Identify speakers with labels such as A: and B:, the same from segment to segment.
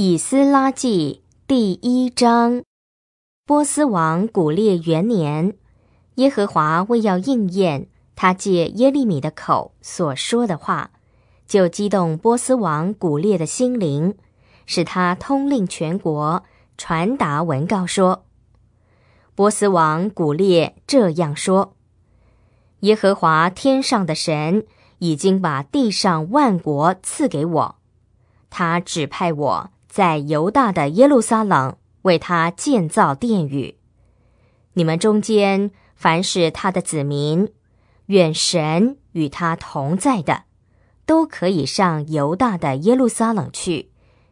A: 以斯拉记第一章，波斯王古列元年，耶和华为要应验他借耶利米的口所说的话，就激动波斯王古列的心灵，使他通令全国，传达文告说：“波斯王古列这样说：耶和华天上的神已经把地上万国赐给我，他指派我。”在犹大的耶路撒冷为他建造殿宇。你们中间凡是他的子民，愿神与他同在的，都可以上犹大的耶路撒冷去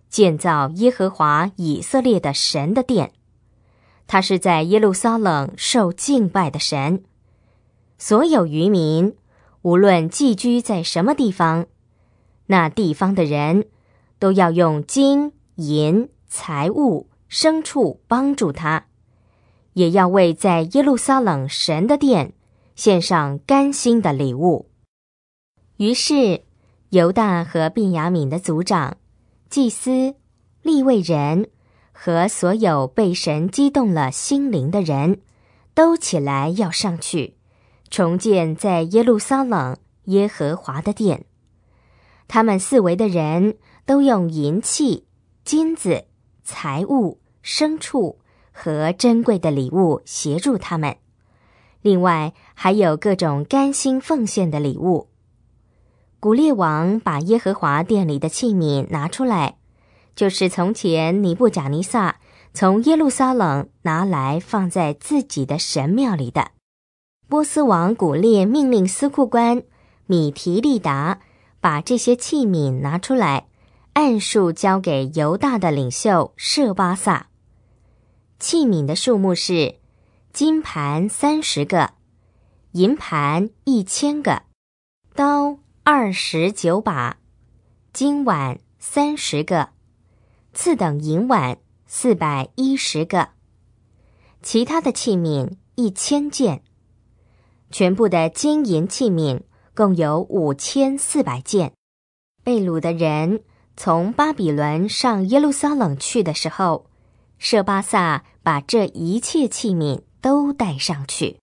A: 建造耶和华以色列的神的殿。他是在耶路撒冷受敬拜的神。所有渔民，无论寄居在什么地方，那地方的人都要用金。银财物、牲畜帮助他，也要为在耶路撒冷神的殿献上甘心的礼物。于是，犹大和便雅敏的族长、祭司、立位人和所有被神激动了心灵的人，都起来要上去重建在耶路撒冷耶和华的殿。他们四围的人都用银器。金子、财物、牲畜和珍贵的礼物协助他们。另外，还有各种甘心奉献的礼物。古列王把耶和华殿里的器皿拿出来，就是从前尼布贾尼撒从耶路撒冷拿来放在自己的神庙里的。波斯王古列命令司库官米提利达把这些器皿拿出来。按数交给犹大的领袖舍巴萨。器皿的数目是：金盘三十个，银盘一千个，刀二十九把，金碗三十个，次等银碗四百一十个，其他的器皿一千件。全部的金银器皿共有五千四百件。被掳的人。从巴比伦上耶路撒冷去的时候，舍巴萨把这一切器皿都带上去。